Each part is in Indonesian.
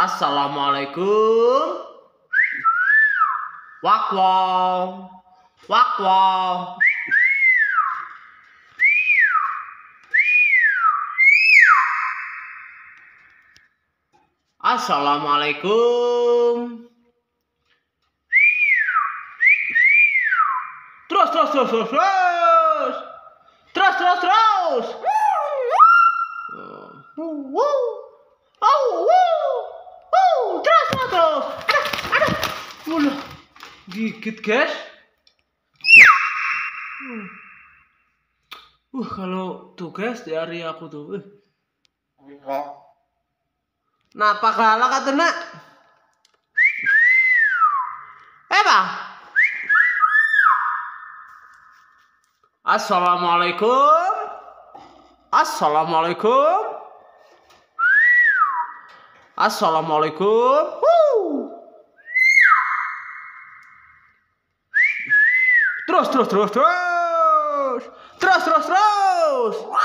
Assalamualaikum. Wakwaw. Wakwaw. Assalamualaikum. Terus, terus, terus, terus, terus. Terus, terus, terus. Woo! Digigit, guys. Hmm. Uh, kalau tuh guys di area aku tuh. Uh. Iya. apa kalah kata nak? apa Assalamualaikum. Assalamualaikum. Assalamualaikum. Woo. troux troux troux troux Trouxe, trouxe, troux Uau!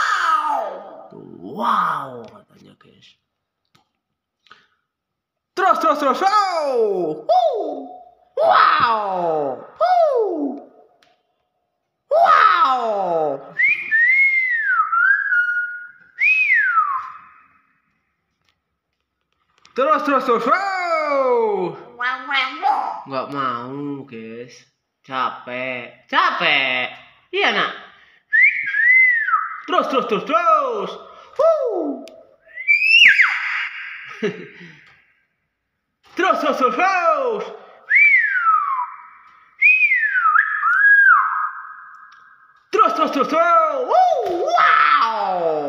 Uau! Rapaz, Trouxe, trouxe, trouxe! Uau! Uau! Uh! Uau! Uau! Trouxe, trouxe, trouxe! Uau, uau, uau! Gak mau, guys. Capek, capek. Iya nak. Terus, terus, terus, terus. Woo. wow.